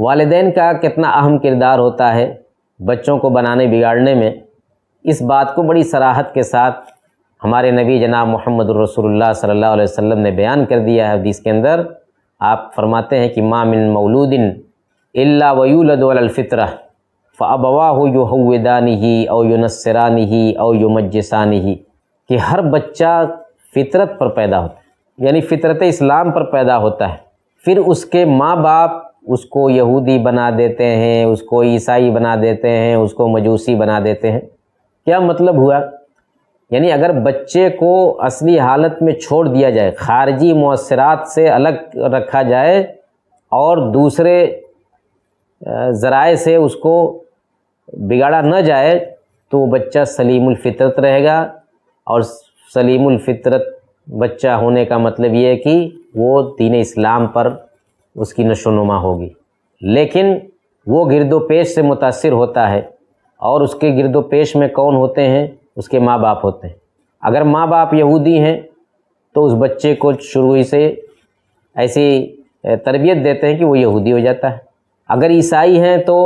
वालदेन का कितना अहम किरदार होता है बच्चों को बनाने बिगाड़ने में इस बात को बड़ी सराहत के साथ हमारे नबी जनाब मोहम्मद रसोल्ला सल्ला वसम ने बयान कर दिया है हदीस के अंदर आप फरमाते हैं कि मामिन मौलूदिन अल्ला वयूलफ़ितर फ़बवा हो यो हदानी ही और यो नसरानी ही और यो ही कि हर बच्चा फितरत पर पैदा होता है यानी फितरत इस्लाम पर पैदा होता है फिर उसके माँ बाप उसको यहूदी बना देते हैं उसको ईसाई बना देते हैं उसको मजूसी बना देते हैं क्या मतलब हुआ यानी अगर बच्चे को असली हालत में छोड़ दिया जाए खारजी मौसरात से अलग रखा जाए और दूसरे ज़राए से उसको बिगाड़ा न जाए तो बच्चा सलीमफ़ितरत रहेगा और सलीमफ़ितरत बच्चा होने का मतलब ये है कि वो दीन इस्लाम पर उसकी नशोनुमा होगी लेकिन वो गिरदोपेश से मुतासर होता है और उसके गिरदोपेश में कौन होते हैं उसके माँ बाप होते हैं अगर माँ बाप यहूदी हैं तो उस बच्चे को शुरू ही से ऐसी तरबियत देते हैं कि वो यहूदी हो जाता है अगर ईसाई हैं तो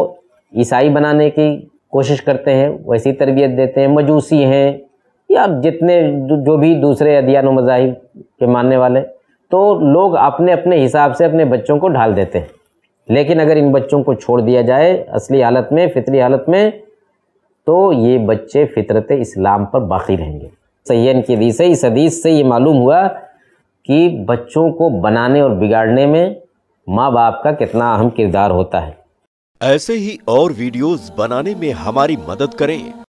ईसाई बनाने की कोशिश करते हैं वैसी तरबियत देते हैं मजूसी हैं या जितने जो भी दूसरे अदियान मजाहब के मानने वाले तो लोग अपने अपने हिसाब से अपने बच्चों को ढाल देते हैं लेकिन अगर इन बच्चों को छोड़ दिया जाए असली हालत में फितरी हालत में तो ये बच्चे फितरत इस्लाम पर बाकी रहेंगे सैन की हदीस है इस हदीस से ये मालूम हुआ कि बच्चों को बनाने और बिगाड़ने में माँ बाप का कितना अहम किरदार होता है ऐसे ही और वीडियोस बनाने में हमारी मदद करें